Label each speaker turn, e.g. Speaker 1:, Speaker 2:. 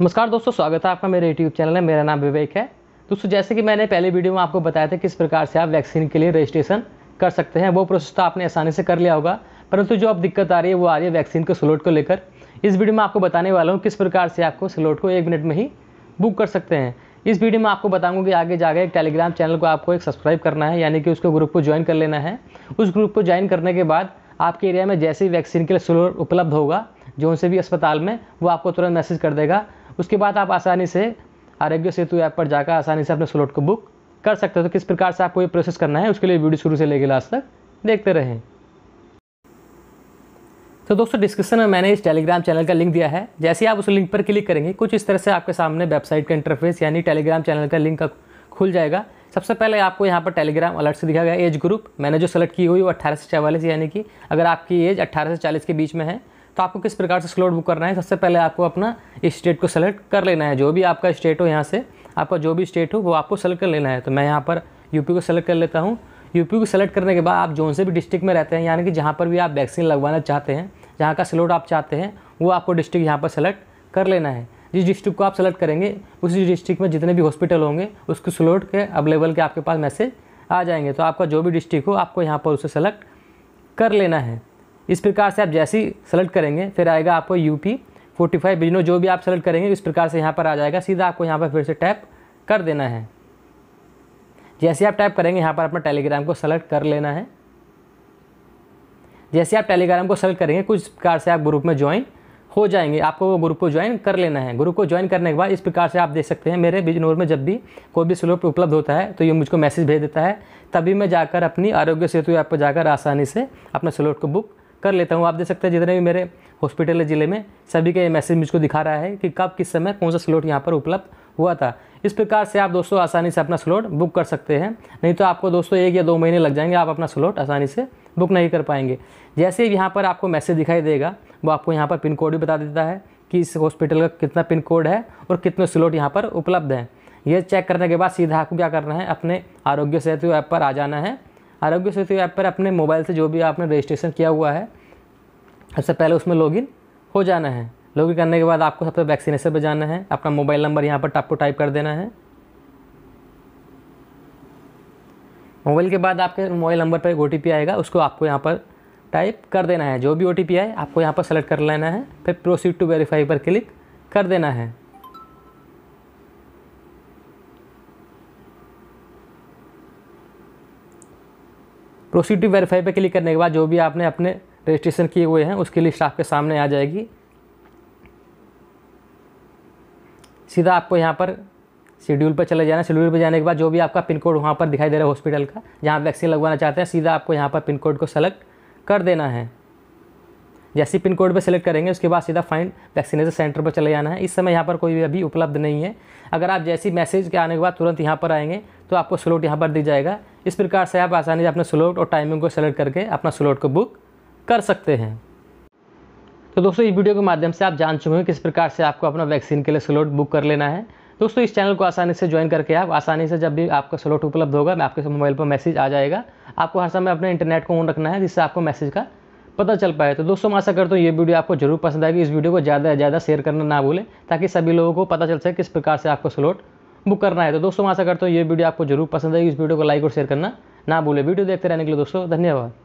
Speaker 1: नमस्कार दोस्तों स्वागत है आपका मेरे यूट्यूब चैनल है मेरा नाम विवेक है दोस्तों जैसे कि मैंने पहले वीडियो में आपको बताया था किस प्रकार से आप वैक्सीन के लिए रजिस्ट्रेशन कर सकते हैं वो प्रोसेस तो आपने आसानी से कर लिया होगा परंतु जो अब दिक्कत आ रही है वो आ रही है वैक्सीन के स्लोट को लेकर इस वीडियो में आपको बताने वाला हूँ किस प्रकार से आपको स्लोट को एक मिनट में ही बुक कर सकते हैं इस वीडियो में आपको बताऊंगा कि आगे जाकर एक टेलीग्राम चैनल को आपको एक सब्सक्राइब करना है यानी कि उसके ग्रुप को ज्वाइन कर लेना है उस ग्रुप को ज्वाइन करने के बाद आपके एरिया में जैसे ही वैक्सीन के लिए स्लोट उपलब्ध होगा जो उनसे भी अस्पताल में वो आपको तुरंत मैसेज कर देगा उसके बाद आप आसानी से आरोग्य सेतु ऐप पर जाकर आसानी से अपने स्लॉट को बुक कर सकते हो तो किस प्रकार से आपको ये प्रोसेस करना है उसके लिए वीडियो शुरू से लेके लास्ट तक देखते रहें तो दोस्तों डिस्क्रिप्शन में मैंने इस टेलीग्राम चैनल का लिंक दिया है जैसे ही आप उस लिंक पर क्लिक करेंगे कुछ इस तरह से आपके सामने वेबसाइट का इंटरफेस यानी टेलीग्राम चैनल का लिंक खुल जाएगा सबसे पहले आपको यहाँ पर टेलीग्राम अलर्ट से दिखा गया एज ग्रुप मैंने जो सेलेक्ट की हुई वो अट्ठारह से चवालीस यानी कि अगर आपकी एज अट्ठारह से चालीस के बीच में है तो आपको किस प्रकार से स्लॉट बुक करना है सबसे पहले आपको अपना स्टेट को सेलेक्ट कर लेना है जो भी आपका स्टेट हो यहाँ से आपका जो भी स्टेट हो वो आपको सेलेक्ट कर लेना है तो मैं यहाँ पर यूपी को सेलेक्ट कर लेता हूँ यूपी को सेलेक्ट करने के बाद आप जोन से भी डिस्ट्रिक्ट में रहते हैं यानी कि जहाँ पर भी आप वैक्सीन लगवाना चाहते हैं जहाँ का स्लॉट आप चाहते हैं वो आपको डिस्ट्रिक्ट यहाँ पर सेलेक्ट कर लेना है जिस डिस्ट्रिक्ट को आप सेलेक्ट करेंगे उसी डिस्ट्रिक्ट में जितने भी हॉस्पिटल होंगे उसके स्लॉट के अवेलेबल के आपके पास मैसेज आ जाएंगे तो आपका जो भी डिस्ट्रिक्ट हो आपको यहाँ पर उसे सेलेक्ट कर लेना है इस प्रकार से आप जैसे ही सेलेक्ट करेंगे फिर आएगा आपको U P forty five Bijnor जो भी आप सेलेक्ट करेंगे इस प्रकार से यहाँ पर आ जाएगा सीधा आपको यहाँ पर फिर से टैप कर देना है जैसे आप टाइप करेंगे यहाँ पर अपना टेलीग्राम को सेलेक्ट कर लेना है जैसे आप टेलीग्राम को सेलेक्ट करेंगे कुछ प्रकार से आप ग्रुप में ज्वाइन हो जाएंगे आपको वो ग्रुप को ज्वाइन कर लेना है ग्रुप को ज्वाइन करने के बाद इस प्रकार से आप देख सकते हैं मेरे बिजनौर में जब भी कोई भी स्लोप उपलब्ध होता है तो ये मुझको मैसेज भेज देता है तभी मैं जाकर अपनी आरोग्य सेतु ऐप पर जाकर आसानी से अपना स्लोट को बुक कर लेता हूँ आप देख सकते हैं जितने भी मेरे हॉस्पिटल है ज़िले में सभी का ये मैसेज मुझको दिखा रहा है कि कब किस समय कौन सा स्लॉट यहाँ पर उपलब्ध हुआ था इस प्रकार से आप दोस्तों आसानी से अपना स्लॉट बुक कर सकते हैं नहीं तो आपको दोस्तों एक या दो महीने लग जाएंगे आप अपना स्लॉट आसानी से बुक नहीं कर पाएंगे जैसे ही यहाँ पर आपको मैसेज दिखाई देगा वो आपको यहाँ पर पिन कोड भी बता देता है कि इस हॉस्पिटल का कितना पिन कोड है और कितने स्लॉट यहाँ पर उपलब्ध हैं ये चेक करने के बाद सीधा आपको क्या करना है अपने आरोग्य सेतु ऐप पर आ जाना है आरोग्य सेतु ऐप पर अपने मोबाइल से जो भी आपने रजिस्ट्रेशन किया हुआ है सबसे पहले उसमें लॉगिन हो जाना है लॉगिन करने के बाद आपको सबसे वैक्सीनेशन पर जाना है अपना मोबाइल नंबर यहाँ पर आपको टाइप कर देना है मोबाइल के बाद आपके मोबाइल नंबर पर एक ओ आएगा उसको आपको यहाँ पर टाइप कर देना है जो भी ओ आए आपको यहाँ पर सेलेक्ट कर लेना है फिर प्रोसीड टू वेरीफाई पर क्लिक कर देना है प्रोसीड टू वेरीफाई पर क्लिक करने के बाद जो भी आपने अपने रजिस्ट्रेशन किए हुए हैं उसकी लिस्ट आपके सामने आ जाएगी सीधा आपको यहाँ पर शेड्यूल पर चले जाना शेड्यूल पर जाने के बाद जो भी आपका पिन कोड वहाँ पर दिखाई दे रहा है हॉस्पिटल का जहाँ वैक्सीन लगवाना चाहते हैं सीधा आपको यहाँ पर पिन कोड को सेलेक्ट कर देना है जैसे पिन कोड पर सेलेक्ट करेंगे उसके बाद सीधा फाइंड वैक्सीनेशन सेंटर पर चले जाना है इस समय यहाँ पर कोई भी अभी उपलब्ध नहीं है अगर आप जैसी मैसेज के आने के बाद तुरंत यहाँ पर आएंगे तो आपको स्लोट यहाँ पर दी जाएगा इस प्रकार से आप आसानी से अपने स्लोट और टाइमिंग को सेलेक्ट करके अपना स्लोट को बुक कर सकते हैं तो दोस्तों इस वीडियो के माध्यम से आप जान चुके हैं किस प्रकार से आपको अपना वैक्सीन के लिए स्लोट बुक कर लेना है दोस्तों इस चैनल को आसानी से ज्वाइन करके आप आसानी से जब भी आपका स्लोट उपलब्ध होगा आपके मोबाइल पर मैसेज आ जाएगा आपको हर समय अपने इंटरनेट को ऑन रखना है जिससे आपको मैसेज का पता चल पाए तो दोस्तों मैं आशा करता हूँ ये वीडियो आपको जरूर पसंद आएगी इस वीडियो को ज़्यादा से ज़्यादा शेयर करना ना भूलें ताकि सभी लोगों को पता चल सके किस प्रकार से आपको स्लोट बुक करना है तो दोस्तों मैं आशा करता हूँ ये वीडियो आपको जरूर पसंद आएगी इस वीडियो को लाइक और शेयर करना ना भूले वीडियो देखते रहने के लिए दोस्तों धन्यवाद